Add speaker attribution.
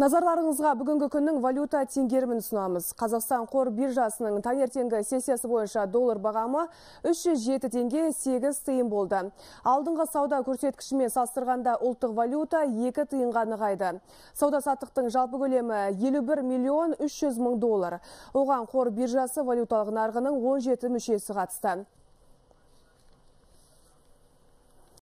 Speaker 1: Назарларыңызға бүгінгі күннің валюта тенгерімін сұнамыз. Қазақстан қор биржасының таңертеңгі сессиясы бойынша доллар бағамы 307 тенге 8 тиын болды. Алдыңғы сауда көрсеткішімен састырғанда ұлттық валюта 2 тиынға нығайды. Сауда саттықтың жалпы көлемі 51 миллион 300 мың доллар. Оған қор биржасы валюталық нарығының 17 мүшесі қатысты.